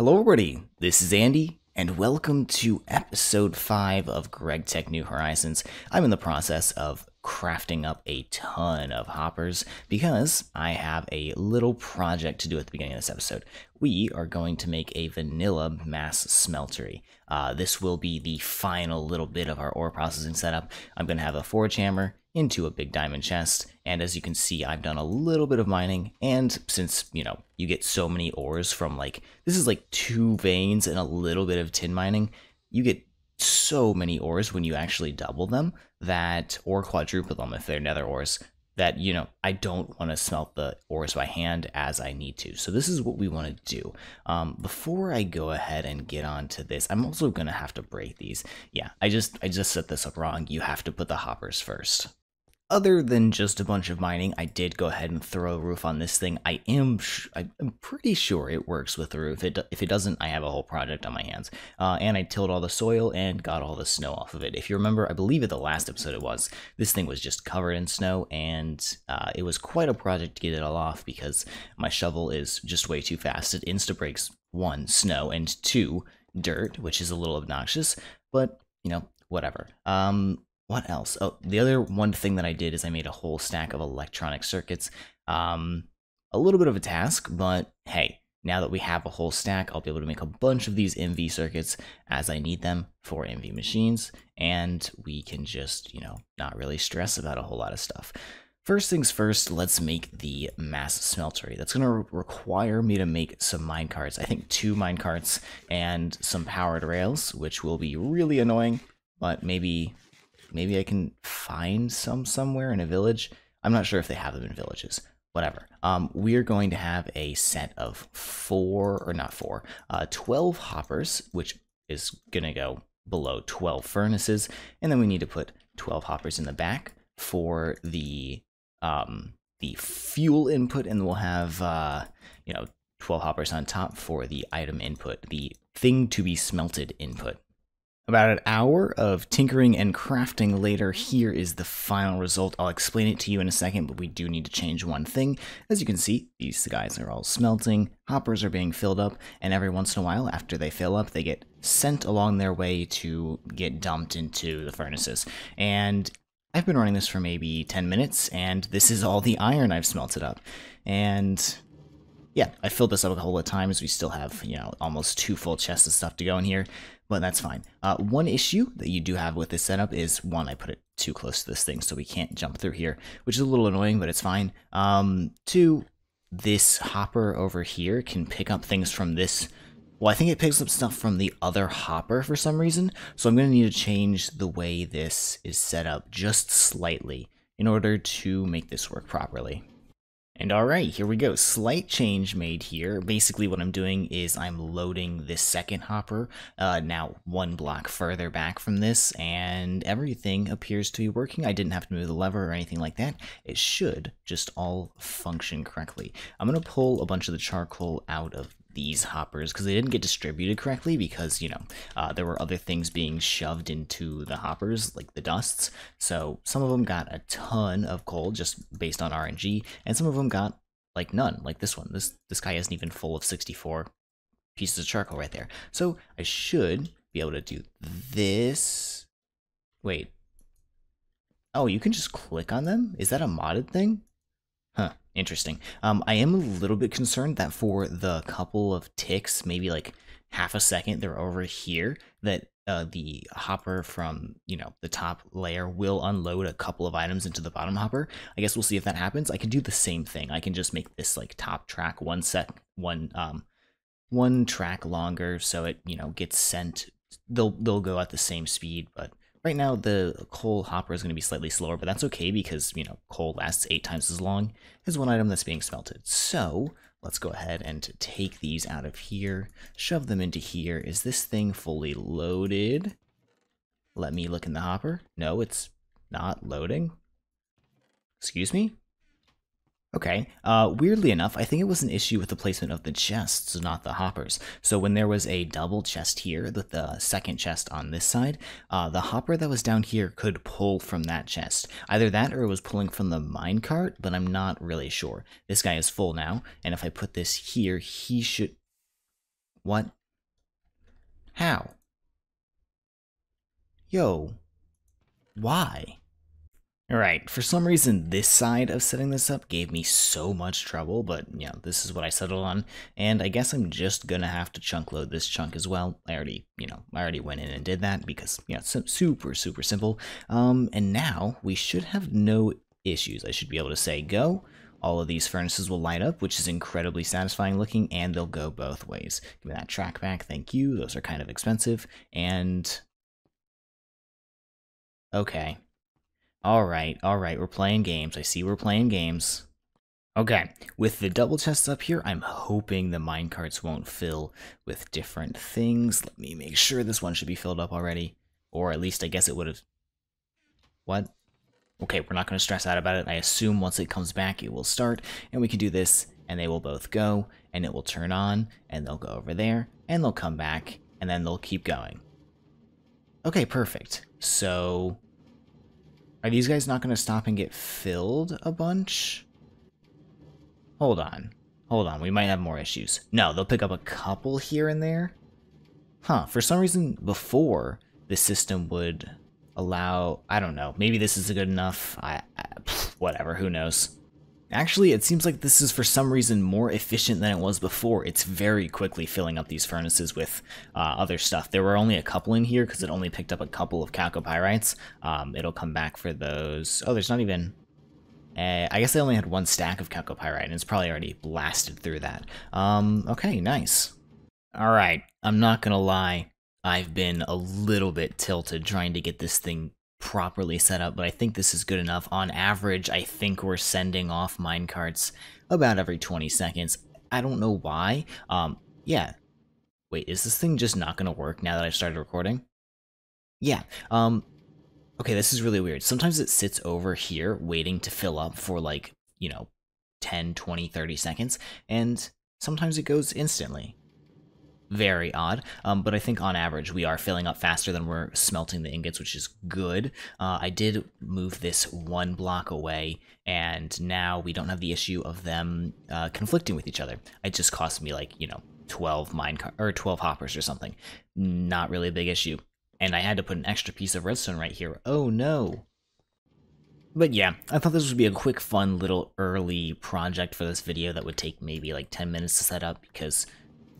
Hello, everybody. This is Andy, and welcome to episode 5 of Greg Tech New Horizons. I'm in the process of crafting up a ton of hoppers because I have a little project to do at the beginning of this episode. We are going to make a vanilla mass smeltery. Uh, this will be the final little bit of our ore processing setup. I'm going to have a forge hammer into a big diamond chest, and as you can see, I've done a little bit of mining, and since, you know, you get so many ores from, like, this is like two veins and a little bit of tin mining, you get so many ores when you actually double them that or quadruple them if they're nether ores that you know I don't want to smelt the ores by hand as I need to. So this is what we want to do. Um, before I go ahead and get on to this, I'm also gonna have to break these. Yeah, I just I just set this up wrong. You have to put the hoppers first other than just a bunch of mining, I did go ahead and throw a roof on this thing. I am I'm pretty sure it works with the roof. It, if it doesn't, I have a whole project on my hands. Uh, and I tilled all the soil and got all the snow off of it. If you remember, I believe at the last episode it was, this thing was just covered in snow and uh, it was quite a project to get it all off because my shovel is just way too fast. It insta-breaks, one, snow, and two, dirt, which is a little obnoxious, but, you know, whatever. Um, what else? Oh, the other one thing that I did is I made a whole stack of electronic circuits. Um, a little bit of a task, but hey, now that we have a whole stack, I'll be able to make a bunch of these MV circuits as I need them for MV machines, and we can just, you know, not really stress about a whole lot of stuff. First things first, let's make the mass smeltery. That's going to require me to make some mine carts. I think two mine carts and some powered rails, which will be really annoying, but maybe Maybe I can find some somewhere in a village. I'm not sure if they have them in villages. Whatever. Um, we're going to have a set of four, or not four, uh, 12 hoppers, which is going to go below 12 furnaces. And then we need to put 12 hoppers in the back for the um, the fuel input, and we'll have uh, you know 12 hoppers on top for the item input, the thing to be smelted input. About an hour of tinkering and crafting later, here is the final result. I'll explain it to you in a second, but we do need to change one thing. As you can see, these guys are all smelting, hoppers are being filled up, and every once in a while, after they fill up, they get sent along their way to get dumped into the furnaces. And I've been running this for maybe 10 minutes, and this is all the iron I've smelted up. And yeah, I filled this up a couple of times. We still have, you know, almost two full chests of stuff to go in here but that's fine. Uh, one issue that you do have with this setup is one, I put it too close to this thing, so we can't jump through here, which is a little annoying, but it's fine. Um, two, this hopper over here can pick up things from this. Well, I think it picks up stuff from the other hopper for some reason, so I'm going to need to change the way this is set up just slightly in order to make this work properly. And all right, here we go. Slight change made here. Basically what I'm doing is I'm loading this second hopper uh, now one block further back from this and everything appears to be working. I didn't have to move the lever or anything like that. It should just all function correctly. I'm going to pull a bunch of the charcoal out of these hoppers because they didn't get distributed correctly because you know uh, there were other things being shoved into the hoppers like the dusts so some of them got a ton of coal just based on rng and some of them got like none like this one this this guy isn't even full of 64 pieces of charcoal right there so i should be able to do this wait oh you can just click on them is that a modded thing huh Interesting. Um, I am a little bit concerned that for the couple of ticks, maybe like half a second, they're over here, that uh, the hopper from, you know, the top layer will unload a couple of items into the bottom hopper. I guess we'll see if that happens. I can do the same thing. I can just make this like top track one sec, one, um, one track longer. So it, you know, gets sent, they'll, they'll go at the same speed, but Right now, the coal hopper is going to be slightly slower, but that's okay because, you know, coal lasts eight times as long as one item that's being smelted. So, let's go ahead and take these out of here, shove them into here. Is this thing fully loaded? Let me look in the hopper. No, it's not loading. Excuse me? Okay, uh, weirdly enough, I think it was an issue with the placement of the chests, not the hoppers. So when there was a double chest here, with the second chest on this side, uh, the hopper that was down here could pull from that chest. Either that or it was pulling from the minecart, but I'm not really sure. This guy is full now, and if I put this here, he should... What? How? Yo. Why? Alright, for some reason this side of setting this up gave me so much trouble, but yeah, this is what I settled on, and I guess I'm just gonna have to chunk load this chunk as well. I already, you know, I already went in and did that because, yeah, it's super, super simple. Um, and now we should have no issues. I should be able to say go, all of these furnaces will light up, which is incredibly satisfying looking, and they'll go both ways. Give me that track back, thank you, those are kind of expensive, and... Okay, all right, all right, we're playing games. I see we're playing games. Okay, with the double chests up here, I'm hoping the minecarts won't fill with different things. Let me make sure this one should be filled up already. Or at least I guess it would have... What? Okay, we're not going to stress out about it. I assume once it comes back, it will start, and we can do this, and they will both go, and it will turn on, and they'll go over there, and they'll come back, and then they'll keep going. Okay, perfect. So are these guys not going to stop and get filled a bunch? Hold on. Hold on, we might have more issues. No, they'll pick up a couple here and there. Huh, for some reason before, the system would allow, I don't know, maybe this is good enough, I, I whatever, who knows. Actually, it seems like this is for some reason more efficient than it was before. It's very quickly filling up these furnaces with uh, other stuff. There were only a couple in here because it only picked up a couple of calcopyrites. Um, it'll come back for those. Oh, there's not even... Uh, I guess I only had one stack of calcopyrite, and it's probably already blasted through that. Um, okay, nice. Alright, I'm not gonna lie. I've been a little bit tilted trying to get this thing properly set up, but I think this is good enough. On average, I think we're sending off minecarts about every 20 seconds. I don't know why. Um, yeah. Wait, is this thing just not going to work now that I've started recording? Yeah. Um, okay, this is really weird. Sometimes it sits over here waiting to fill up for like, you know, 10, 20, 30 seconds, and sometimes it goes instantly very odd. Um, but I think on average, we are filling up faster than we're smelting the ingots, which is good. Uh, I did move this one block away, and now we don't have the issue of them uh, conflicting with each other. It just cost me like, you know, 12 mine or 12 hoppers or something. Not really a big issue. And I had to put an extra piece of redstone right here. Oh no. But yeah, I thought this would be a quick, fun little early project for this video that would take maybe like 10 minutes to set up because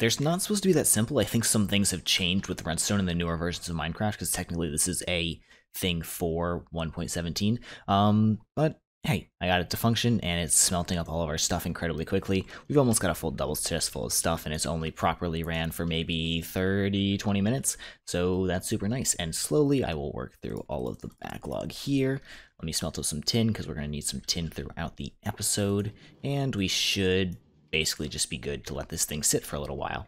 there's not supposed to be that simple. I think some things have changed with Redstone in the newer versions of Minecraft, because technically this is a thing for 1.17. Um, but hey, I got it to function, and it's smelting up all of our stuff incredibly quickly. We've almost got a full double chest full of stuff, and it's only properly ran for maybe 30, 20 minutes. So that's super nice. And slowly, I will work through all of the backlog here. Let me smelt up some tin, because we're going to need some tin throughout the episode. And we should basically just be good to let this thing sit for a little while.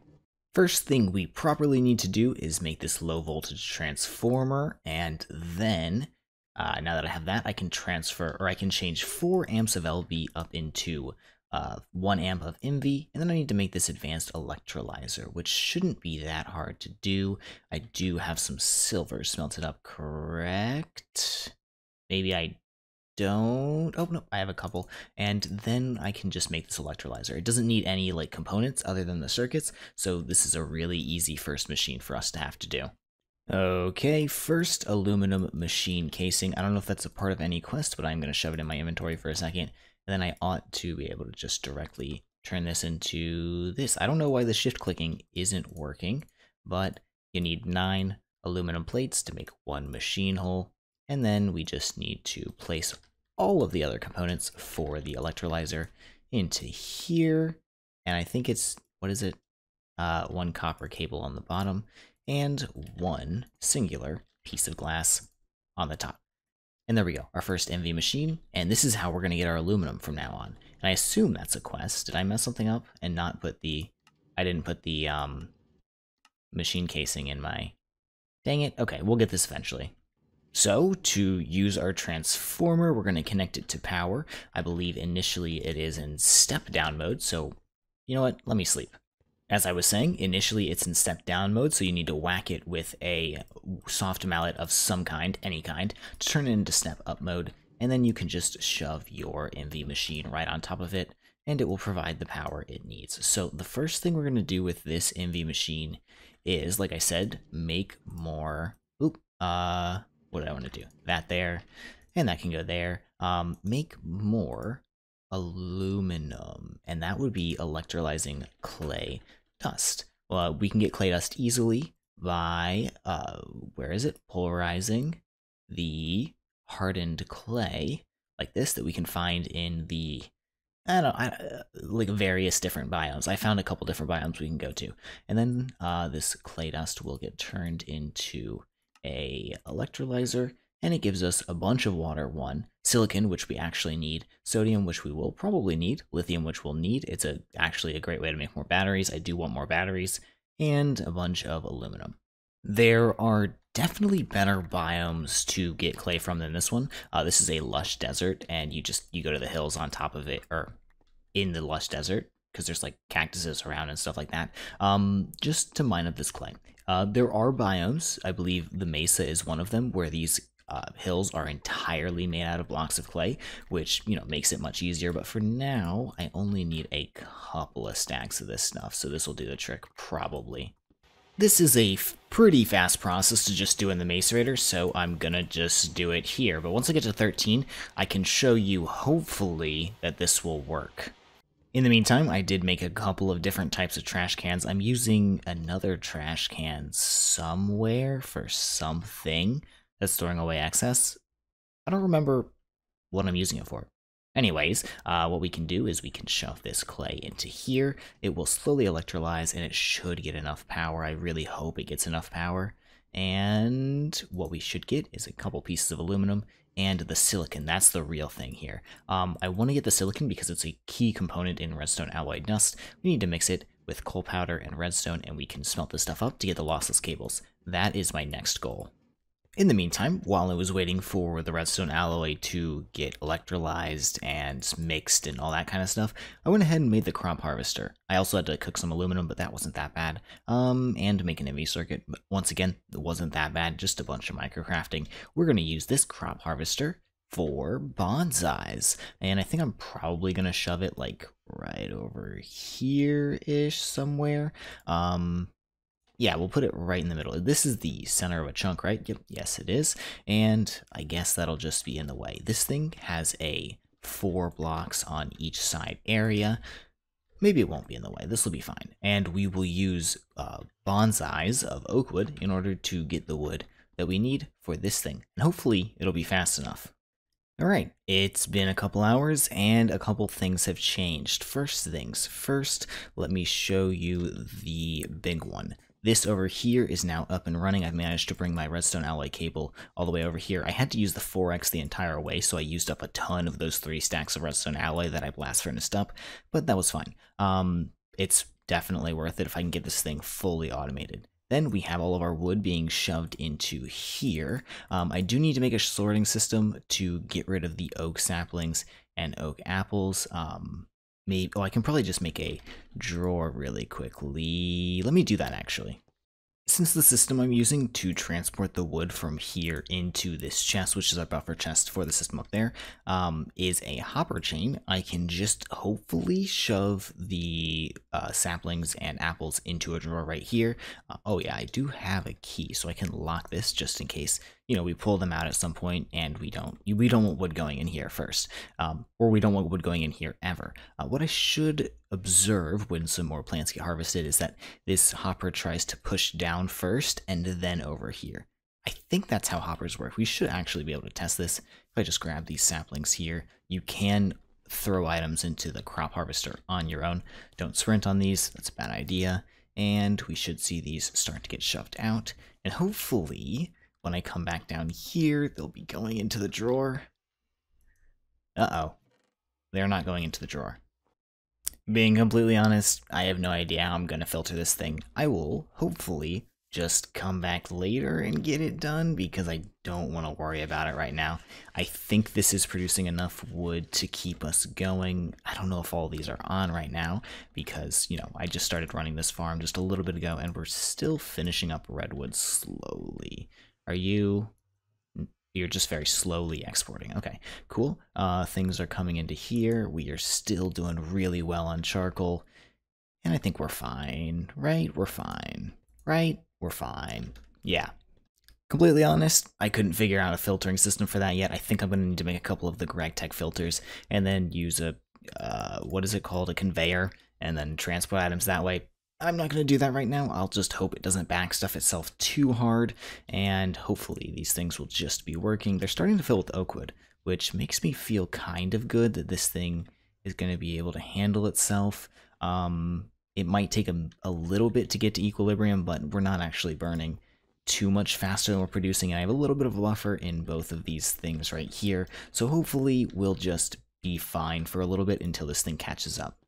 First thing we properly need to do is make this low voltage transformer and then uh, now that I have that I can transfer or I can change 4 amps of LV up into uh, 1 amp of MV and then I need to make this advanced electrolyzer which shouldn't be that hard to do. I do have some silver smelted up correct? Maybe I don't. Oh, no, I have a couple. And then I can just make this electrolyzer. It doesn't need any like components other than the circuits, so this is a really easy first machine for us to have to do. Okay, first aluminum machine casing. I don't know if that's a part of any quest, but I'm going to shove it in my inventory for a second. And then I ought to be able to just directly turn this into this. I don't know why the shift clicking isn't working, but you need nine aluminum plates to make one machine hole. And then we just need to place all of the other components for the electrolyzer into here. And I think it's, what is it? Uh, one copper cable on the bottom and one singular piece of glass on the top. And there we go, our first MV machine. And this is how we're going to get our aluminum from now on. And I assume that's a quest. Did I mess something up and not put the... I didn't put the um, machine casing in my... Dang it. Okay, we'll get this eventually. So to use our transformer, we're going to connect it to power. I believe initially it is in step down mode, so you know what, let me sleep. As I was saying, initially it's in step down mode, so you need to whack it with a soft mallet of some kind, any kind, to turn it into step up mode, and then you can just shove your MV machine right on top of it, and it will provide the power it needs. So the first thing we're going to do with this MV machine is, like I said, make more... Oop, uh, what do I want to do? That there, and that can go there. Um, make more aluminum, and that would be electrolyzing clay dust. Well, uh, we can get clay dust easily by, uh, where is it? Polarizing the hardened clay like this that we can find in the I don't know, I, uh, like various different biomes. I found a couple different biomes we can go to. And then uh, this clay dust will get turned into a electrolyzer, and it gives us a bunch of water, one, silicon, which we actually need, sodium, which we will probably need, lithium, which we'll need. It's a, actually a great way to make more batteries. I do want more batteries, and a bunch of aluminum. There are definitely better biomes to get clay from than this one. Uh, this is a lush desert, and you just, you go to the hills on top of it, or in the lush desert, because there's like cactuses around and stuff like that, um, just to mine up this clay. Uh, there are biomes. I believe the mesa is one of them, where these uh, hills are entirely made out of blocks of clay, which you know makes it much easier. But for now, I only need a couple of stacks of this stuff, so this will do the trick probably. This is a pretty fast process to just do in the macerator, so I'm gonna just do it here. But once I get to 13, I can show you, hopefully, that this will work. In the meantime, I did make a couple of different types of trash cans. I'm using another trash can somewhere for something that's storing away excess. I don't remember what I'm using it for. Anyways, uh, what we can do is we can shove this clay into here. It will slowly electrolyze and it should get enough power. I really hope it gets enough power. And what we should get is a couple pieces of aluminum and the silicon. That's the real thing here. Um, I want to get the silicon because it's a key component in redstone alloy dust. We need to mix it with coal powder and redstone, and we can smelt this stuff up to get the lossless cables. That is my next goal. In the meantime, while I was waiting for the redstone alloy to get electrolyzed and mixed and all that kind of stuff, I went ahead and made the crop harvester. I also had to cook some aluminum, but that wasn't that bad, um, and make an MV circuit. But once again, it wasn't that bad, just a bunch of microcrafting. We're going to use this crop harvester for bonsais, and I think I'm probably going to shove it, like, right over here-ish somewhere. Um, yeah, we'll put it right in the middle. This is the center of a chunk, right? Yep, yes it is. And I guess that'll just be in the way. This thing has a four blocks on each side area. Maybe it won't be in the way. This will be fine. And we will use uh, bonsais of oak wood in order to get the wood that we need for this thing. And hopefully it'll be fast enough. All right, it's been a couple hours and a couple things have changed. First things first, let me show you the big one. This over here is now up and running. I've managed to bring my redstone alloy cable all the way over here. I had to use the 4x the entire way, so I used up a ton of those three stacks of redstone alloy that I blast furnace up, but that was fine. Um, it's definitely worth it if I can get this thing fully automated. Then we have all of our wood being shoved into here. Um, I do need to make a sorting system to get rid of the oak saplings and oak apples. Um, maybe oh I can probably just make a drawer really quickly. Let me do that actually. Since the system I'm using to transport the wood from here into this chest, which is our buffer chest for the system up there, um, is a hopper chain, I can just hopefully shove the uh, saplings and apples into a drawer right here. Uh, oh yeah, I do have a key, so I can lock this just in case you know we pull them out at some point and we don't we don't want wood going in here first um, or we don't want wood going in here ever uh, what i should observe when some more plants get harvested is that this hopper tries to push down first and then over here i think that's how hoppers work we should actually be able to test this if i just grab these saplings here you can throw items into the crop harvester on your own don't sprint on these that's a bad idea and we should see these start to get shoved out and hopefully when I come back down here, they'll be going into the drawer. Uh-oh. They're not going into the drawer. Being completely honest, I have no idea how I'm going to filter this thing. I will, hopefully, just come back later and get it done because I don't want to worry about it right now. I think this is producing enough wood to keep us going. I don't know if all these are on right now because, you know, I just started running this farm just a little bit ago and we're still finishing up redwood slowly. Are you you're just very slowly exporting. Okay, cool. Uh, things are coming into here. We are still doing really well on charcoal. And I think we're fine, right? We're fine, right? We're fine. Yeah. Completely honest, I couldn't figure out a filtering system for that yet. I think I'm going to need to make a couple of the GregTech filters and then use a, uh, what is it called, a conveyor, and then transport items that way. I'm not going to do that right now. I'll just hope it doesn't back stuff itself too hard, and hopefully these things will just be working. They're starting to fill with oakwood, which makes me feel kind of good that this thing is going to be able to handle itself. Um, it might take a, a little bit to get to equilibrium, but we're not actually burning too much faster than we're producing, and I have a little bit of buffer in both of these things right here, so hopefully we'll just be fine for a little bit until this thing catches up.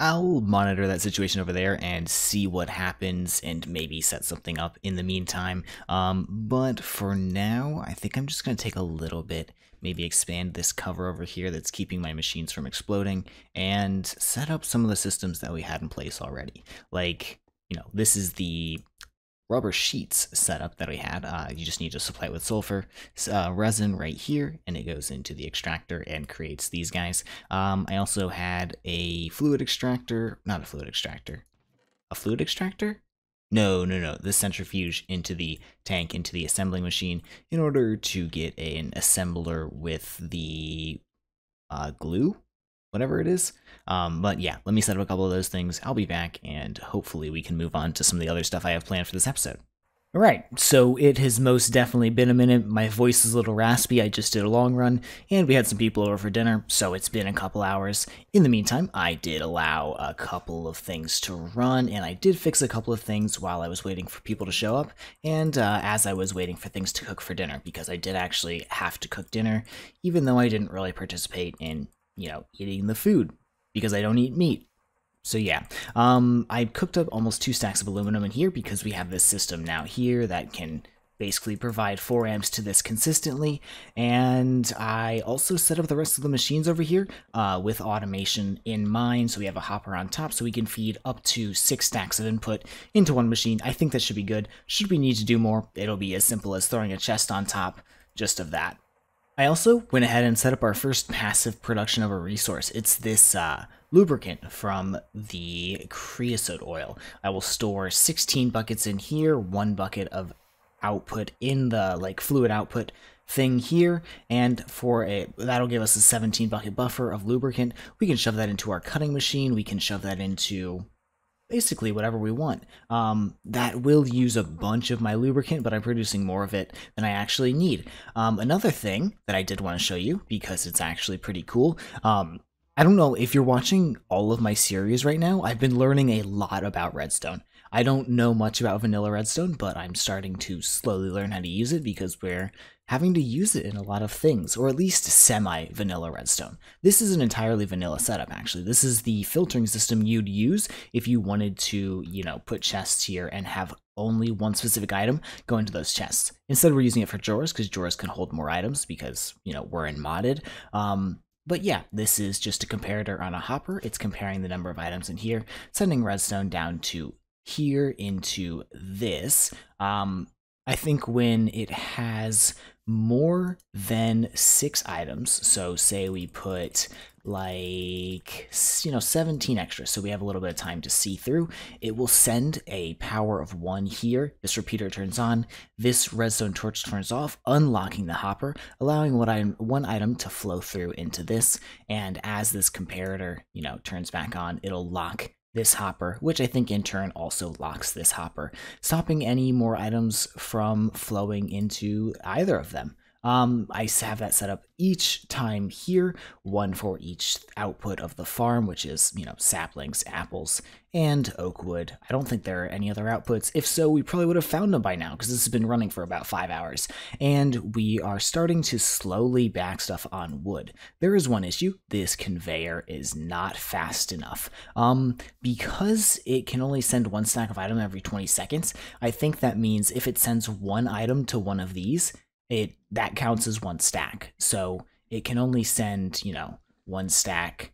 I'll monitor that situation over there and see what happens and maybe set something up in the meantime. Um, but for now, I think I'm just going to take a little bit, maybe expand this cover over here that's keeping my machines from exploding, and set up some of the systems that we had in place already. Like, you know, this is the rubber sheets setup that we had. Uh, you just need to supply it with sulfur uh, resin right here, and it goes into the extractor and creates these guys. Um, I also had a fluid extractor, not a fluid extractor, a fluid extractor? No, no, no, the centrifuge into the tank, into the assembling machine, in order to get an assembler with the uh, glue whatever it is. Um, but yeah, let me set up a couple of those things. I'll be back, and hopefully we can move on to some of the other stuff I have planned for this episode. All right, so it has most definitely been a minute. My voice is a little raspy. I just did a long run, and we had some people over for dinner, so it's been a couple hours. In the meantime, I did allow a couple of things to run, and I did fix a couple of things while I was waiting for people to show up, and uh, as I was waiting for things to cook for dinner, because I did actually have to cook dinner, even though I didn't really participate in you know, eating the food because I don't eat meat. So yeah, um, I cooked up almost two stacks of aluminum in here because we have this system now here that can basically provide 4 amps to this consistently. And I also set up the rest of the machines over here uh, with automation in mind. So we have a hopper on top so we can feed up to 6 stacks of input into one machine. I think that should be good. Should we need to do more, it'll be as simple as throwing a chest on top just of that. I also went ahead and set up our first passive production of a resource. It's this uh, lubricant from the creosote oil. I will store 16 buckets in here, one bucket of output in the like fluid output thing here and for a that'll give us a 17 bucket buffer of lubricant we can shove that into our cutting machine we can shove that into basically whatever we want. Um, that will use a bunch of my lubricant, but I'm producing more of it than I actually need. Um, another thing that I did want to show you, because it's actually pretty cool, um, I don't know if you're watching all of my series right now, I've been learning a lot about redstone. I don't know much about vanilla redstone, but I'm starting to slowly learn how to use it because we're having to use it in a lot of things, or at least semi vanilla redstone. This is an entirely vanilla setup, actually. This is the filtering system you'd use if you wanted to, you know, put chests here and have only one specific item go into those chests. Instead, we're using it for drawers because drawers can hold more items because, you know, we're in modded. Um, but yeah, this is just a comparator on a hopper. It's comparing the number of items in here, sending redstone down to here into this. Um, I think when it has more than six items, so say we put like you know 17 extra so we have a little bit of time to see through it will send a power of one here this repeater turns on this redstone torch turns off unlocking the hopper allowing what i one item to flow through into this and as this comparator you know turns back on it'll lock this hopper, which I think in turn also locks this hopper, stopping any more items from flowing into either of them. Um, I have that set up each time here, one for each output of the farm, which is, you know, saplings, apples, and oak wood. I don't think there are any other outputs. If so, we probably would have found them by now, because this has been running for about five hours. And we are starting to slowly back stuff on wood. There is one issue. This conveyor is not fast enough. Um, because it can only send one stack of item every 20 seconds, I think that means if it sends one item to one of these, it that counts as one stack. So it can only send, you know, one stack.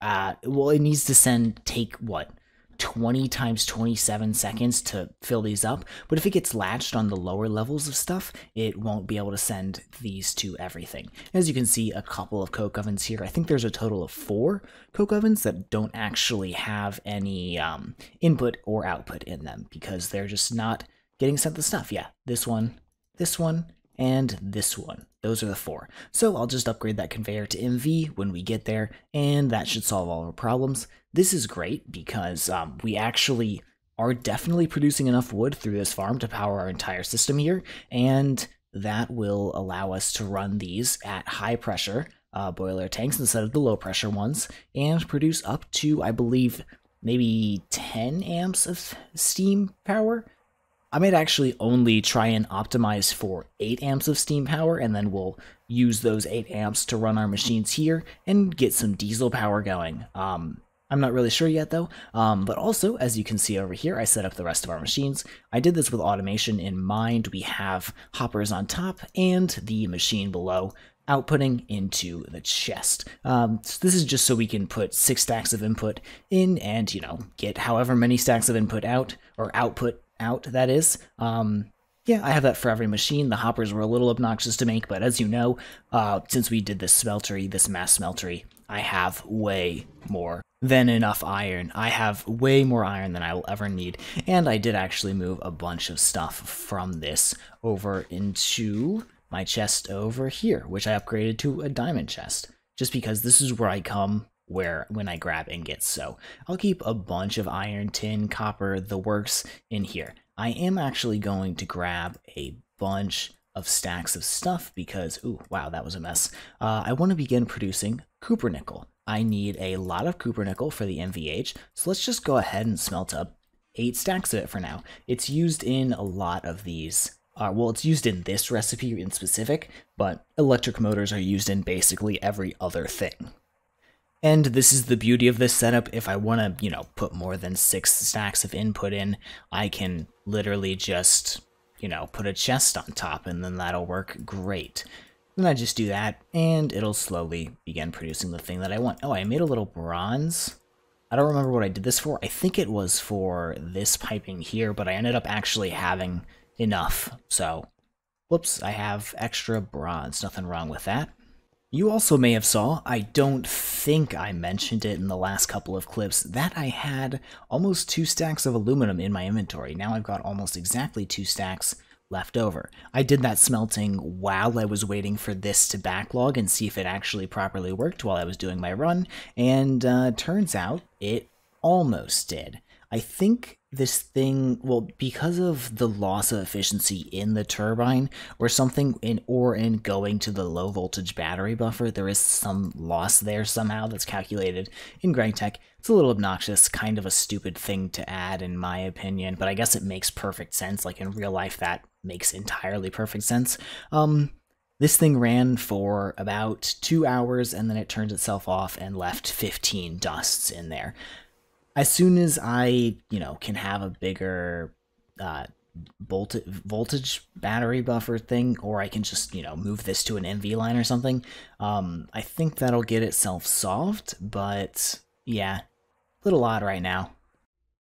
Uh, well, it needs to send take what 20 times 27 seconds to fill these up, but if it gets latched on the lower levels of stuff, it won't be able to send these to everything. As you can see, a couple of coke ovens here. I think there's a total of four coke ovens that don't actually have any um, input or output in them because they're just not getting sent the stuff. Yeah, this one, this one, and this one. Those are the four. So I'll just upgrade that conveyor to MV when we get there, and that should solve all our problems. This is great because um, we actually are definitely producing enough wood through this farm to power our entire system here, and that will allow us to run these at high pressure uh, boiler tanks instead of the low pressure ones, and produce up to, I believe, maybe 10 amps of steam power I might actually only try and optimize for 8 amps of steam power and then we'll use those 8 amps to run our machines here and get some diesel power going. Um, I'm not really sure yet though, um, but also as you can see over here I set up the rest of our machines. I did this with automation in mind. We have hoppers on top and the machine below outputting into the chest. Um, so this is just so we can put six stacks of input in and, you know, get however many stacks of input out or output out, that is. Um, yeah, I have that for every machine. The hoppers were a little obnoxious to make, but as you know, uh, since we did this smeltery, this mass smeltery, I have way more than enough iron. I have way more iron than I will ever need, and I did actually move a bunch of stuff from this over into my chest over here, which I upgraded to a diamond chest, just because this is where I come where when I grab and get, So I'll keep a bunch of iron, tin, copper, the works in here. I am actually going to grab a bunch of stacks of stuff because, ooh, wow, that was a mess. Uh, I want to begin producing cooper nickel. I need a lot of cooper nickel for the MVH, so let's just go ahead and smelt up eight stacks of it for now. It's used in a lot of these uh, well, it's used in this recipe in specific, but electric motors are used in basically every other thing. And this is the beauty of this setup. If I want to, you know, put more than six stacks of input in, I can literally just, you know, put a chest on top and then that'll work great. Then I just do that and it'll slowly begin producing the thing that I want. Oh, I made a little bronze. I don't remember what I did this for. I think it was for this piping here, but I ended up actually having enough. So, whoops, I have extra bronze. Nothing wrong with that. You also may have saw, I don't think I mentioned it in the last couple of clips, that I had almost two stacks of aluminum in my inventory. Now I've got almost exactly two stacks left over. I did that smelting while I was waiting for this to backlog and see if it actually properly worked while I was doing my run, and uh, turns out it almost did. I think this thing, well, because of the loss of efficiency in the turbine or something, in or in going to the low voltage battery buffer, there is some loss there somehow that's calculated in Grindtech. It's a little obnoxious, kind of a stupid thing to add, in my opinion, but I guess it makes perfect sense. Like in real life, that makes entirely perfect sense. Um, this thing ran for about two hours and then it turned itself off and left 15 dusts in there as soon as I, you know, can have a bigger uh, voltage voltage battery buffer thing, or I can just, you know, move this to an NV line or something, um, I think that'll get itself solved. But yeah, a little odd right now.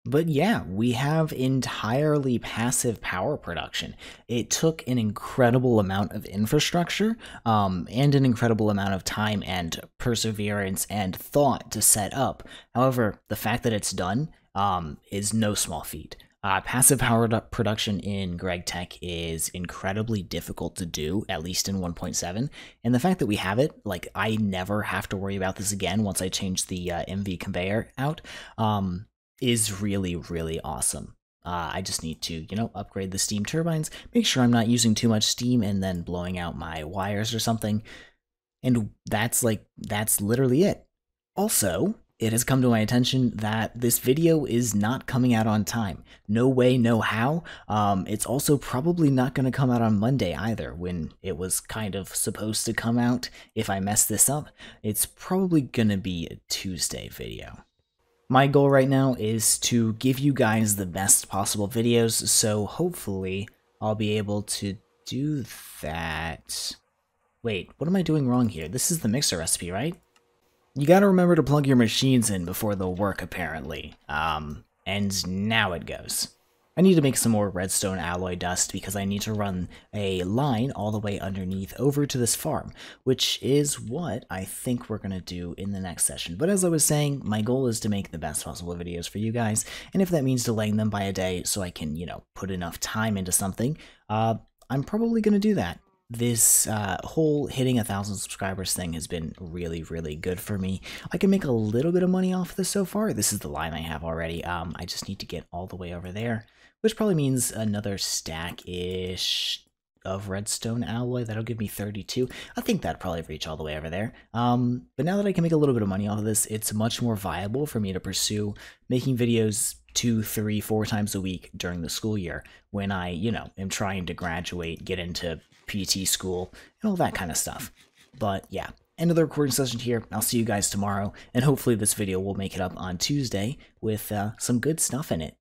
But yeah, we have entirely passive power production. It took an incredible amount of infrastructure um, and an incredible amount of time and perseverance and thought to set up. However, the fact that it's done um, is no small feat. Uh, passive power production in Greg Tech is incredibly difficult to do, at least in 1.7. And the fact that we have it, like I never have to worry about this again once I change the uh, MV conveyor out, um, is really, really awesome. Uh, I just need to, you know, upgrade the steam turbines, make sure I'm not using too much steam and then blowing out my wires or something. And that's like, that's literally it. Also, it has come to my attention that this video is not coming out on time. No way, no how. Um, it's also probably not going to come out on Monday either, when it was kind of supposed to come out. If I mess this up, it's probably going to be a Tuesday video. My goal right now is to give you guys the best possible videos, so hopefully I'll be able to do that. Wait, what am I doing wrong here? This is the mixer recipe, right? You gotta remember to plug your machines in before they'll work, apparently. Um, and now it goes. I need to make some more redstone alloy dust because I need to run a line all the way underneath over to this farm, which is what I think we're going to do in the next session. But as I was saying, my goal is to make the best possible videos for you guys, and if that means delaying them by a day so I can, you know, put enough time into something, uh, I'm probably going to do that this uh, whole hitting a thousand subscribers thing has been really really good for me i can make a little bit of money off of this so far this is the line i have already um, i just need to get all the way over there which probably means another stack ish of redstone alloy that'll give me 32 i think that'd probably reach all the way over there um, but now that i can make a little bit of money off of this it's much more viable for me to pursue making videos two three four times a week during the school year when i you know am trying to graduate get into PT school, and all that kind of stuff. But yeah, end of the recording session here. I'll see you guys tomorrow, and hopefully this video will make it up on Tuesday with uh, some good stuff in it.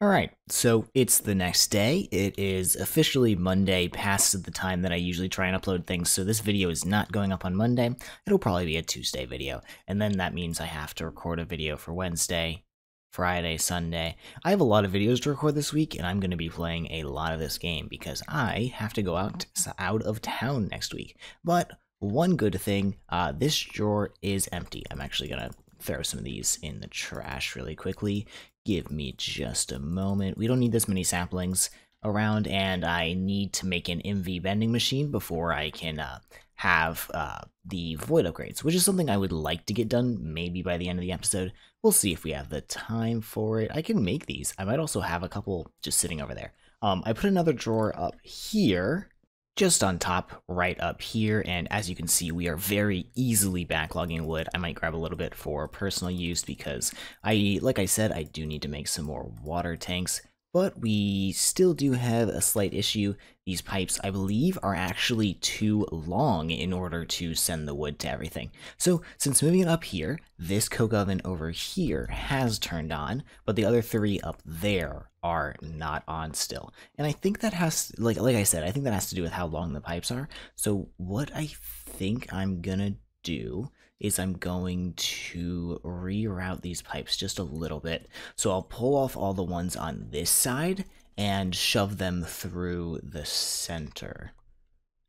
Alright, so it's the next day. It is officially Monday past the time that I usually try and upload things, so this video is not going up on Monday. It'll probably be a Tuesday video, and then that means I have to record a video for Wednesday, Friday, Sunday. I have a lot of videos to record this week, and I'm going to be playing a lot of this game because I have to go out out of town next week. But one good thing, uh, this drawer is empty. I'm actually going to throw some of these in the trash really quickly. Give me just a moment. We don't need this many saplings around, and I need to make an MV vending machine before I can uh, have uh, the void upgrades, which is something I would like to get done maybe by the end of the episode. We'll see if we have the time for it. I can make these. I might also have a couple just sitting over there. Um, I put another drawer up here, just on top, right up here. And as you can see, we are very easily backlogging wood. I might grab a little bit for personal use because I, like I said, I do need to make some more water tanks but we still do have a slight issue. These pipes, I believe, are actually too long in order to send the wood to everything. So since moving it up here, this coke oven over here has turned on, but the other three up there are not on still. And I think that has, like, like I said, I think that has to do with how long the pipes are. So what I think I'm gonna do is I'm going to reroute these pipes just a little bit. So I'll pull off all the ones on this side and shove them through the center.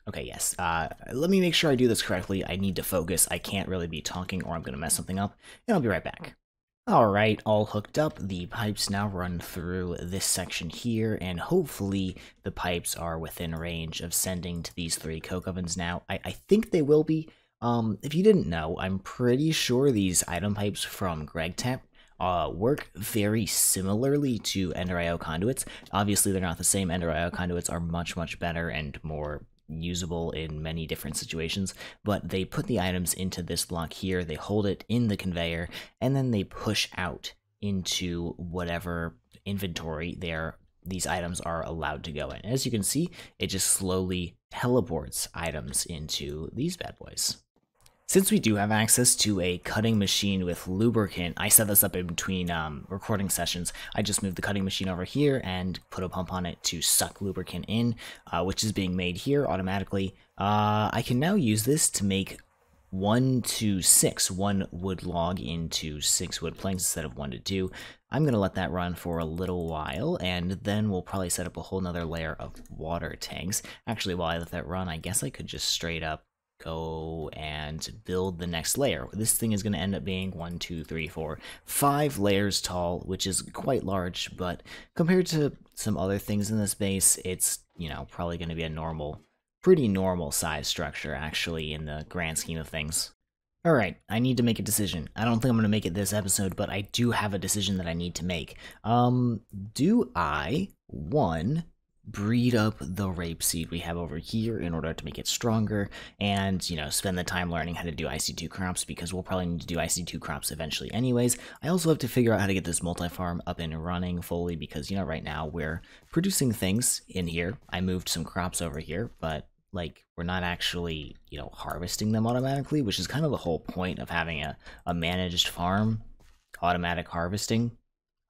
Okay, yes. Uh, let me make sure I do this correctly. I need to focus. I can't really be talking or I'm going to mess something up, and I'll be right back. Alright, all hooked up. The pipes now run through this section here, and hopefully the pipes are within range of sending to these three coke ovens now. I, I think they will be. Um, if you didn't know, I'm pretty sure these item pipes from GregTap uh, work very similarly to ender IO conduits. Obviously, they're not the same. Ender IO conduits are much, much better and more usable in many different situations, but they put the items into this block here, they hold it in the conveyor, and then they push out into whatever inventory they're these items are allowed to go in. As you can see, it just slowly teleports items into these bad boys. Since we do have access to a cutting machine with lubricant, I set this up in between um, recording sessions. I just moved the cutting machine over here and put a pump on it to suck lubricant in, uh, which is being made here automatically. Uh, I can now use this to make one to six, one wood log into six wood planks instead of one to two. I'm going to let that run for a little while, and then we'll probably set up a whole nother layer of water tanks. Actually, while I let that run, I guess I could just straight up go and build the next layer. This thing is going to end up being one, two, three, four, five layers tall, which is quite large, but compared to some other things in this base, it's, you know, probably going to be a normal, pretty normal size structure, actually, in the grand scheme of things. Alright, I need to make a decision. I don't think I'm going to make it this episode, but I do have a decision that I need to make. Um, do I, one, breed up the rape seed we have over here in order to make it stronger and, you know, spend the time learning how to do IC2 crops because we'll probably need to do IC2 crops eventually anyways. I also have to figure out how to get this multi-farm up and running fully because, you know, right now we're producing things in here. I moved some crops over here, but like we're not actually you know harvesting them automatically which is kind of the whole point of having a, a managed farm automatic harvesting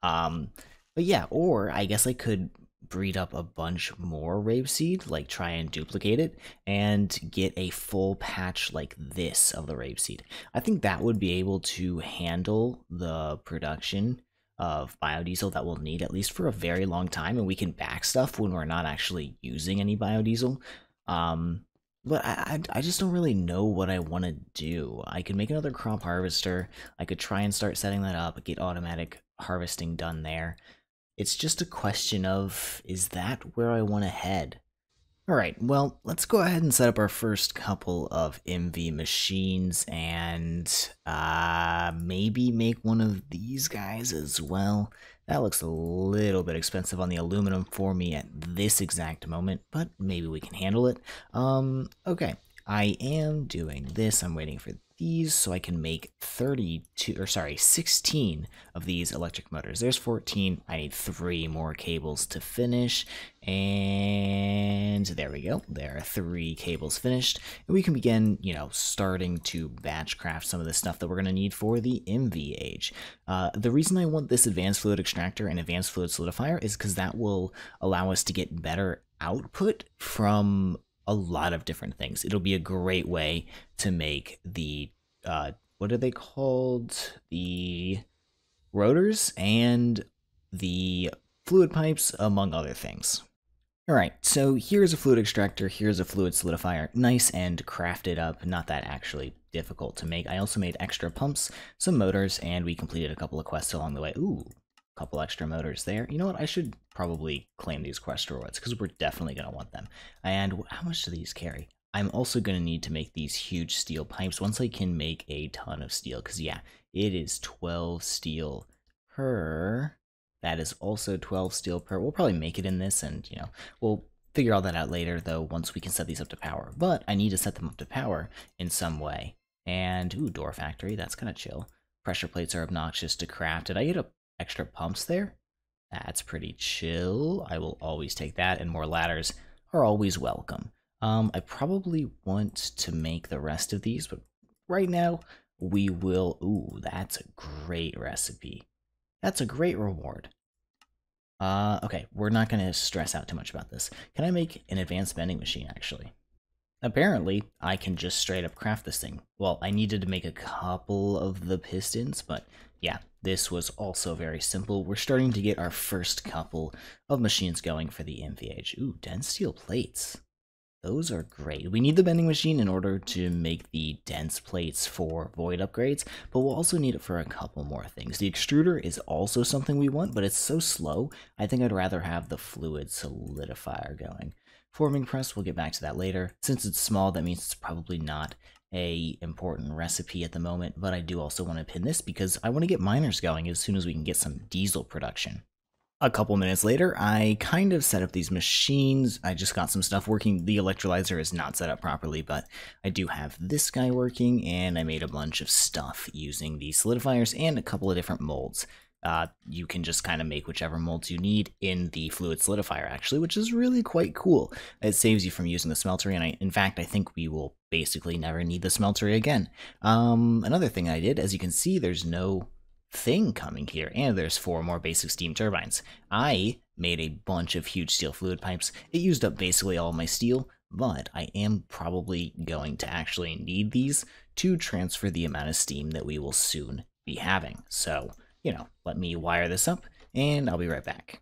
um but yeah or i guess i could breed up a bunch more rapeseed, like try and duplicate it, and get a full patch like this of the rapeseed. I think that would be able to handle the production of biodiesel that we'll need at least for a very long time, and we can back stuff when we're not actually using any biodiesel. Um, but I, I, I just don't really know what I want to do. I could make another crop harvester. I could try and start setting that up, get automatic harvesting done there. It's just a question of is that where I want to head? Alright, well, let's go ahead and set up our first couple of MV machines and uh, maybe make one of these guys as well. That looks a little bit expensive on the aluminum for me at this exact moment, but maybe we can handle it. Um, okay, I am doing this. I'm waiting for these so I can make 32 or sorry 16 of these electric motors there's 14 I need three more cables to finish and there we go there are three cables finished and we can begin you know starting to batch craft some of the stuff that we're going to need for the MVH uh, the reason I want this advanced fluid extractor and advanced fluid solidifier is because that will allow us to get better output from a lot of different things. It'll be a great way to make the uh, what are they called? The rotors and the fluid pipes, among other things. Alright, so here's a fluid extractor, here's a fluid solidifier, nice and crafted up, not that actually difficult to make. I also made extra pumps, some motors, and we completed a couple of quests along the way. Ooh, couple extra motors there. You know what? I should probably claim these questroids because we're definitely going to want them. And how much do these carry? I'm also going to need to make these huge steel pipes once I can make a ton of steel because, yeah, it is 12 steel per. That is also 12 steel per. We'll probably make it in this and, you know, we'll figure all that out later, though, once we can set these up to power. But I need to set them up to power in some way. And, ooh, door factory, that's kind of chill. Pressure plates are obnoxious to craft. Did I get a extra pumps there. That's pretty chill. I will always take that, and more ladders are always welcome. Um, I probably want to make the rest of these, but right now we will. Ooh, that's a great recipe. That's a great reward. Uh, okay, we're not going to stress out too much about this. Can I make an advanced vending machine, actually? Apparently, I can just straight up craft this thing. Well, I needed to make a couple of the pistons, but yeah, this was also very simple. We're starting to get our first couple of machines going for the MVH. Ooh, dense steel plates. Those are great. We need the bending machine in order to make the dense plates for void upgrades, but we'll also need it for a couple more things. The extruder is also something we want, but it's so slow, I think I'd rather have the fluid solidifier going. Forming press, we'll get back to that later. Since it's small, that means it's probably not a important recipe at the moment, but I do also want to pin this because I want to get miners going as soon as we can get some diesel production. A couple minutes later, I kind of set up these machines. I just got some stuff working. The electrolyzer is not set up properly, but I do have this guy working, and I made a bunch of stuff using the solidifiers and a couple of different molds uh, you can just kind of make whichever molds you need in the fluid solidifier actually, which is really quite cool. It saves you from using the smeltery, and I, in fact, I think we will basically never need the smeltery again. Um, another thing I did, as you can see, there's no thing coming here, and there's four more basic steam turbines. I made a bunch of huge steel fluid pipes. It used up basically all my steel, but I am probably going to actually need these to transfer the amount of steam that we will soon be having. So you know, let me wire this up and I'll be right back.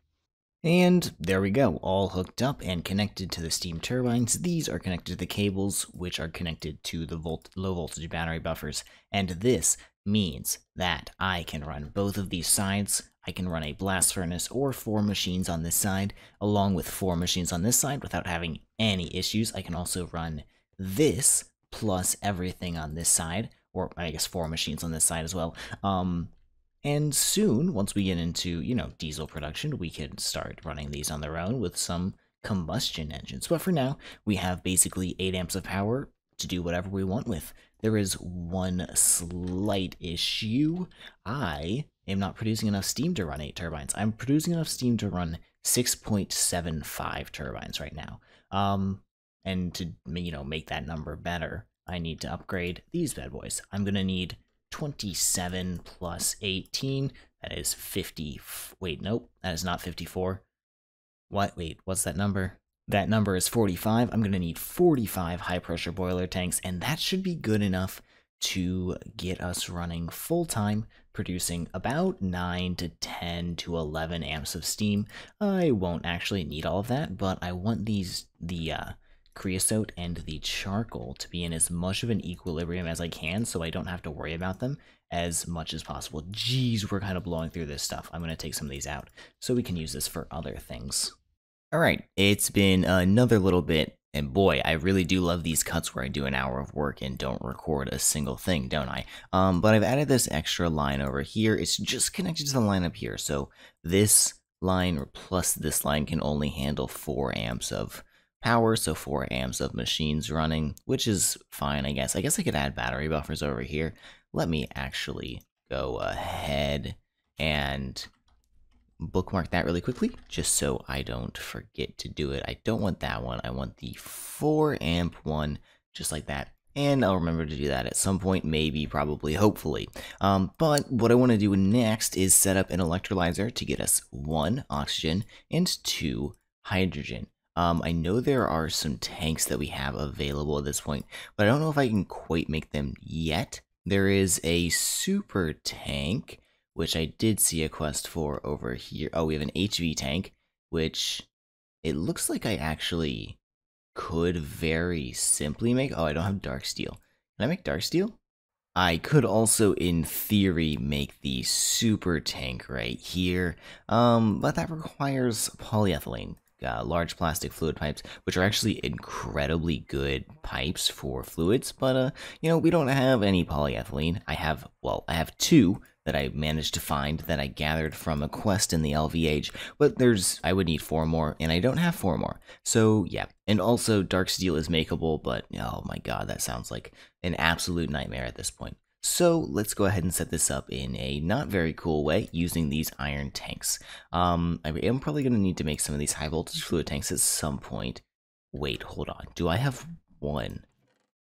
And there we go, all hooked up and connected to the steam turbines. These are connected to the cables, which are connected to the volt low voltage battery buffers. And this means that I can run both of these sides. I can run a blast furnace or four machines on this side, along with four machines on this side without having any issues. I can also run this plus everything on this side, or I guess four machines on this side as well. Um, and soon, once we get into, you know, diesel production, we can start running these on their own with some combustion engines. But for now, we have basically 8 amps of power to do whatever we want with. There is one slight issue. I am not producing enough steam to run 8 turbines. I'm producing enough steam to run 6.75 turbines right now. Um, and to, you know, make that number better, I need to upgrade these bad boys. I'm going to need 27 plus 18. That is 50. Wait, nope. That is not 54. What? Wait, what's that number? That number is 45. I'm going to need 45 high pressure boiler tanks, and that should be good enough to get us running full time, producing about 9 to 10 to 11 amps of steam. I won't actually need all of that, but I want these, the, uh, creosote and the charcoal to be in as much of an equilibrium as I can so I don't have to worry about them as much as possible. Geez, we're kind of blowing through this stuff. I'm going to take some of these out so we can use this for other things. All right, it's been another little bit, and boy, I really do love these cuts where I do an hour of work and don't record a single thing, don't I? Um, but I've added this extra line over here. It's just connected to the line up here, so this line plus this line can only handle 4 amps of power, so 4 amps of machines running, which is fine, I guess. I guess I could add battery buffers over here. Let me actually go ahead and bookmark that really quickly, just so I don't forget to do it. I don't want that one. I want the 4 amp one, just like that. And I'll remember to do that at some point, maybe, probably, hopefully. Um, but what I want to do next is set up an electrolyzer to get us one oxygen and two hydrogen. Um, I know there are some tanks that we have available at this point, but I don't know if I can quite make them yet. There is a super tank, which I did see a quest for over here. Oh, we have an HV tank, which it looks like I actually could very simply make. Oh, I don't have dark steel. Can I make dark steel? I could also, in theory, make the super tank right here, um, but that requires polyethylene uh, large plastic fluid pipes, which are actually incredibly good pipes for fluids. But uh, you know, we don't have any polyethylene. I have well, I have two that I managed to find that I gathered from a quest in the LVH, but there's I would need four more, and I don't have four more. So yeah, and also dark steel is makeable, but oh my god, that sounds like an absolute nightmare at this point. So let's go ahead and set this up in a not very cool way using these iron tanks. Um, I am probably going to need to make some of these high voltage fluid tanks at some point. Wait, hold on. Do I have one?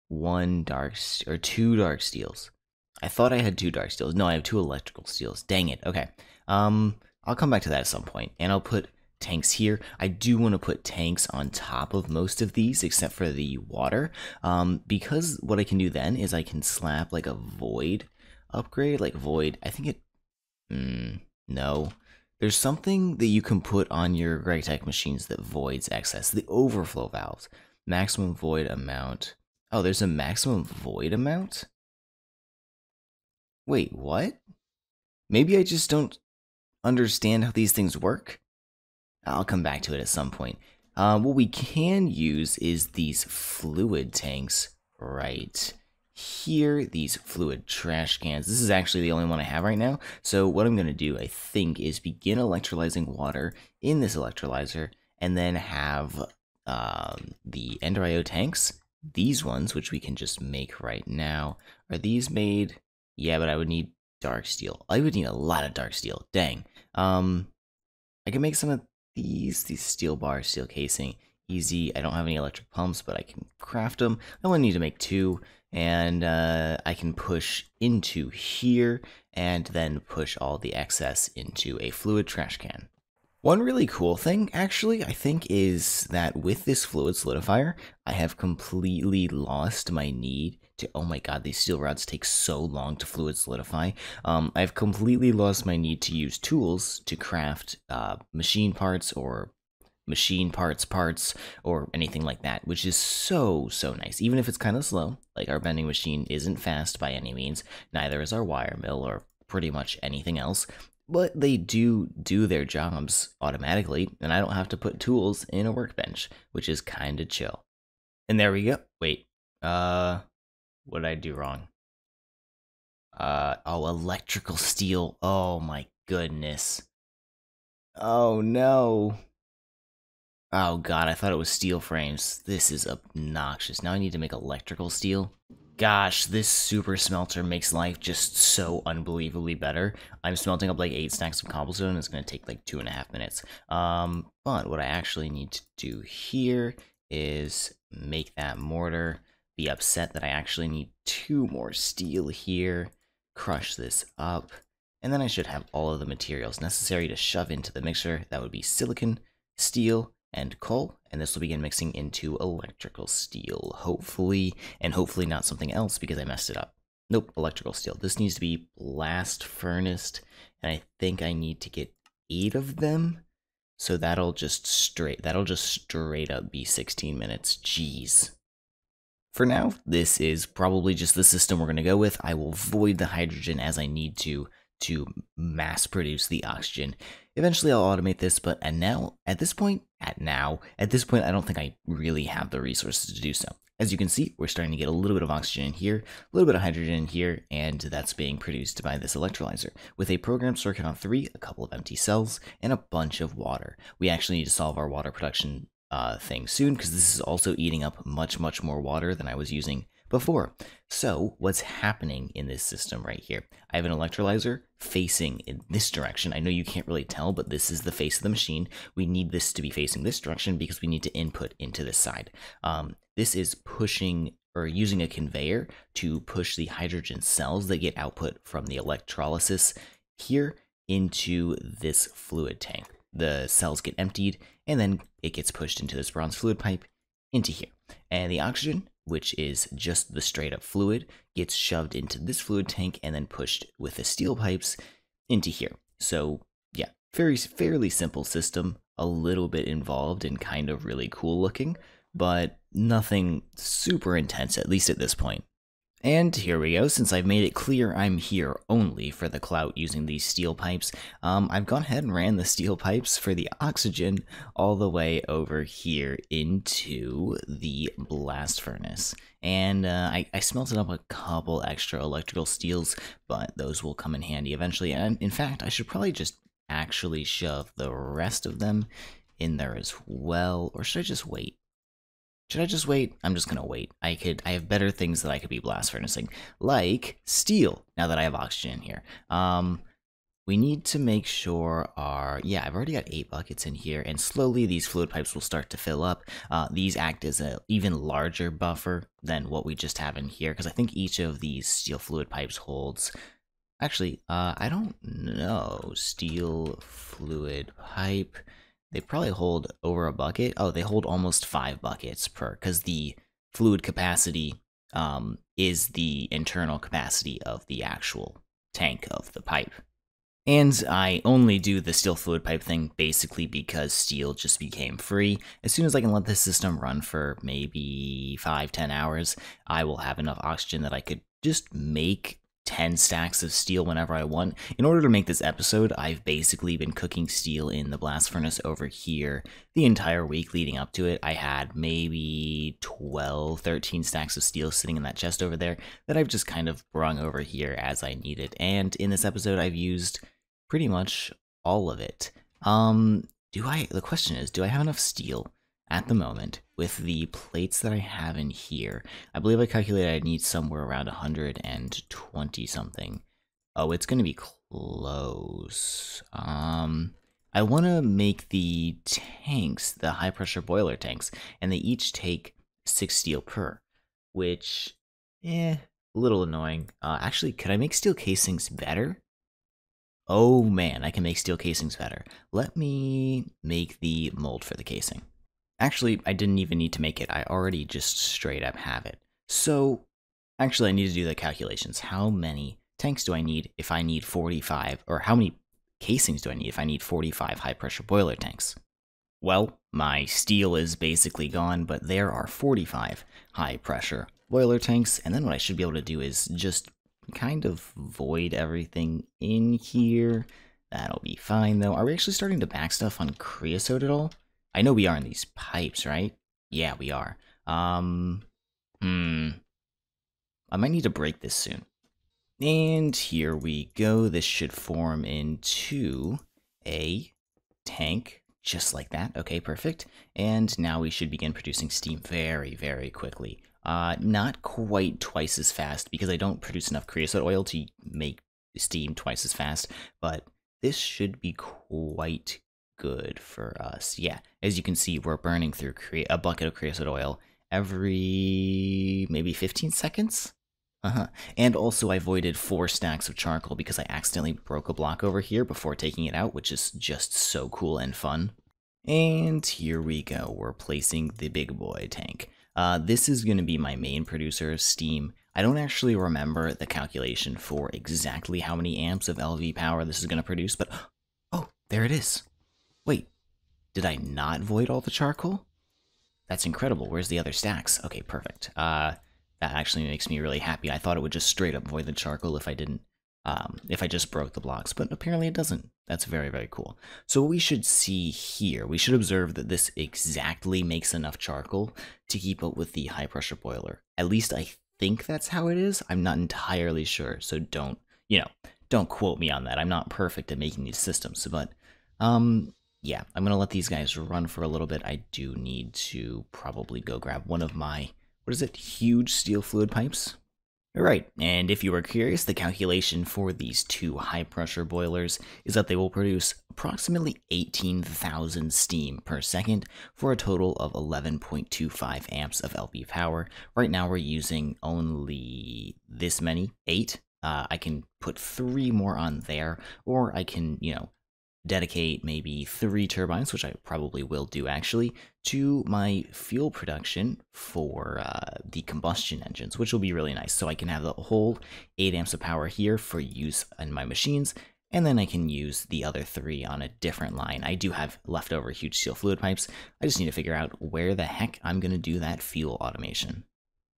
One dark, or two dark steels. I thought I had two dark steels. No, I have two electrical steels. Dang it. Okay. Um, I'll come back to that at some point, and I'll put tanks here. I do want to put tanks on top of most of these except for the water um, because what I can do then is I can slap like a void upgrade like void. I think it mm, no. There's something that you can put on your Gregtech machines that voids excess, the overflow valves. Maximum void amount. Oh, there's a maximum void amount? Wait, what? Maybe I just don't understand how these things work? I'll come back to it at some point. Uh, what we can use is these fluid tanks right here, these fluid trash cans. This is actually the only one I have right now. So what I'm going to do, I think, is begin electrolyzing water in this electrolyzer and then have um, the Ender IO tanks. These ones, which we can just make right now. Are these made? Yeah, but I would need dark steel. I would need a lot of dark steel. Dang. Um, I can make some of these, these steel bars, steel casing, easy. I don't have any electric pumps, but I can craft them. I only need to make two, and uh, I can push into here and then push all the excess into a fluid trash can. One really cool thing, actually, I think, is that with this fluid solidifier, I have completely lost my need to oh my god, these steel rods take so long to fluid solidify. Um, I've completely lost my need to use tools to craft uh, machine parts or machine parts parts or anything like that which is so so nice even if it's kind of slow like our bending machine isn't fast by any means neither is our wire mill or pretty much anything else but they do do their jobs automatically and i don't have to put tools in a workbench which is kind of chill and there we go wait uh what did I do wrong? Uh, oh, electrical steel. Oh my goodness. Oh no. Oh god, I thought it was steel frames. This is obnoxious. Now I need to make electrical steel. Gosh, this super smelter makes life just so unbelievably better. I'm smelting up like eight stacks of cobblestone. It's going to take like two and a half minutes. Um, but what I actually need to do here is make that mortar be upset that I actually need two more steel here, crush this up, and then I should have all of the materials necessary to shove into the mixer. That would be silicon, steel, and coal, and this will begin mixing into electrical steel, hopefully, and hopefully not something else because I messed it up. Nope, electrical steel. This needs to be blast furnaced, and I think I need to get eight of them. So that'll just straight that'll just straight up be 16 minutes. Jeez. For now, this is probably just the system we're going to go with. I will void the hydrogen as I need to to mass produce the oxygen. Eventually I'll automate this, but and now at this point, at now, at this point I don't think I really have the resources to do so. As you can see, we're starting to get a little bit of oxygen in here, a little bit of hydrogen in here, and that's being produced by this electrolyzer. With a programmed circuit on three, a couple of empty cells, and a bunch of water. We actually need to solve our water production uh, thing soon because this is also eating up much, much more water than I was using before. So what's happening in this system right here? I have an electrolyzer facing in this direction. I know you can't really tell, but this is the face of the machine. We need this to be facing this direction because we need to input into this side. Um, this is pushing or using a conveyor to push the hydrogen cells that get output from the electrolysis here into this fluid tank. The cells get emptied and then it gets pushed into this bronze fluid pipe into here. And the oxygen, which is just the straight up fluid, gets shoved into this fluid tank and then pushed with the steel pipes into here. So, yeah, very fairly simple system, a little bit involved and kind of really cool looking, but nothing super intense at least at this point. And here we go, since I've made it clear I'm here only for the clout using these steel pipes, um, I've gone ahead and ran the steel pipes for the oxygen all the way over here into the blast furnace. And uh, I, I smelted up a couple extra electrical steels, but those will come in handy eventually. And in fact, I should probably just actually shove the rest of them in there as well, or should I just wait? Should I just wait? I'm just gonna wait. I could. I have better things that I could be blast furnacing, like steel. Now that I have oxygen here, um, we need to make sure our yeah. I've already got eight buckets in here, and slowly these fluid pipes will start to fill up. Uh, these act as an even larger buffer than what we just have in here, because I think each of these steel fluid pipes holds. Actually, uh, I don't know steel fluid pipe they probably hold over a bucket. Oh, they hold almost five buckets per because the fluid capacity um, is the internal capacity of the actual tank of the pipe. And I only do the steel fluid pipe thing basically because steel just became free. As soon as I can let this system run for maybe 5 10 hours, I will have enough oxygen that I could just make 10 stacks of steel whenever I want. In order to make this episode, I've basically been cooking steel in the blast furnace over here the entire week leading up to it. I had maybe 12, 13 stacks of steel sitting in that chest over there that I've just kind of brung over here as I need it. And in this episode, I've used pretty much all of it. Um, do I, the question is, do I have enough steel? at the moment with the plates that I have in here. I believe I calculated I need somewhere around 120 something. Oh, it's going to be close. Um, I want to make the tanks, the high pressure boiler tanks, and they each take six steel per, which, eh, a little annoying. Uh, actually, could I make steel casings better? Oh man, I can make steel casings better. Let me make the mold for the casing. Actually, I didn't even need to make it. I already just straight up have it. So, actually, I need to do the calculations. How many tanks do I need if I need 45, or how many casings do I need if I need 45 high pressure boiler tanks? Well, my steel is basically gone, but there are 45 high pressure boiler tanks. And then what I should be able to do is just kind of void everything in here. That'll be fine though. Are we actually starting to back stuff on creosote at all? I know we are in these pipes, right? Yeah, we are. Um, hmm. I might need to break this soon. And here we go. This should form into a tank, just like that. Okay, perfect. And now we should begin producing steam very, very quickly. Uh, not quite twice as fast because I don't produce enough creosote oil to make steam twice as fast, but this should be quite good for us. Yeah, as you can see, we're burning through a bucket of creosote oil every maybe 15 seconds. Uh huh. And also, I voided four stacks of charcoal because I accidentally broke a block over here before taking it out, which is just so cool and fun. And here we go. We're placing the big boy tank. Uh, this is going to be my main producer, of Steam. I don't actually remember the calculation for exactly how many amps of LV power this is going to produce, but oh, there it is. Wait, did I not void all the charcoal? That's incredible. Where's the other stacks? Okay, perfect. Uh, that actually makes me really happy. I thought it would just straight up void the charcoal if I didn't, um, if I just broke the blocks, but apparently it doesn't. That's very, very cool. So we should see here, we should observe that this exactly makes enough charcoal to keep up with the high pressure boiler. At least I think that's how it is. I'm not entirely sure, so don't, you know, don't quote me on that. I'm not perfect at making these systems, but um, yeah, I'm going to let these guys run for a little bit. I do need to probably go grab one of my, what is it, huge steel fluid pipes? All right, and if you were curious, the calculation for these two high-pressure boilers is that they will produce approximately 18,000 steam per second for a total of 11.25 amps of LP power. Right now we're using only this many, eight. Uh, I can put three more on there, or I can, you know, dedicate maybe three turbines, which I probably will do actually, to my fuel production for uh, the combustion engines, which will be really nice. So I can have the whole 8 amps of power here for use in my machines, and then I can use the other three on a different line. I do have leftover huge steel fluid pipes. I just need to figure out where the heck I'm going to do that fuel automation.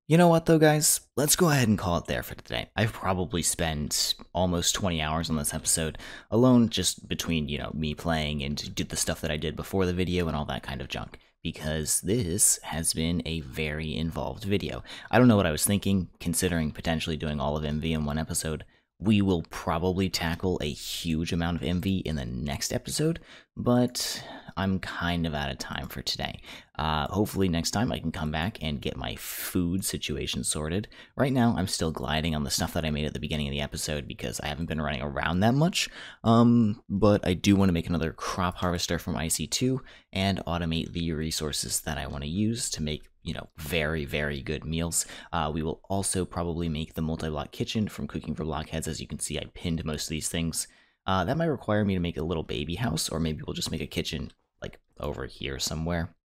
You know what, though, guys? Let's go ahead and call it there for today. I've probably spent almost 20 hours on this episode alone, just between, you know, me playing and did the stuff that I did before the video and all that kind of junk, because this has been a very involved video. I don't know what I was thinking, considering potentially doing all of MV in one episode, we will probably tackle a huge amount of envy in the next episode, but I'm kind of out of time for today. Uh, hopefully, next time I can come back and get my food situation sorted. Right now, I'm still gliding on the stuff that I made at the beginning of the episode because I haven't been running around that much. Um, but I do want to make another crop harvester from IC2 and automate the resources that I want to use to make you know, very, very good meals. Uh, we will also probably make the multi-block kitchen from Cooking for Blockheads. As you can see, I pinned most of these things. Uh, that might require me to make a little baby house, or maybe we'll just make a kitchen, like, over here somewhere.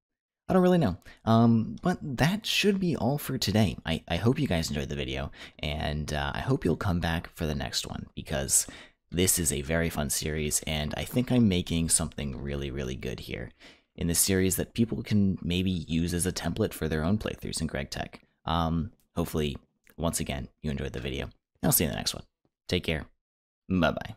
I don't really know. Um, but that should be all for today. I, I hope you guys enjoyed the video, and uh, I hope you'll come back for the next one, because this is a very fun series, and I think I'm making something really, really good here in this series that people can maybe use as a template for their own playthroughs in Greg Tech. Um, hopefully, once again, you enjoyed the video. I'll see you in the next one. Take care. Bye bye.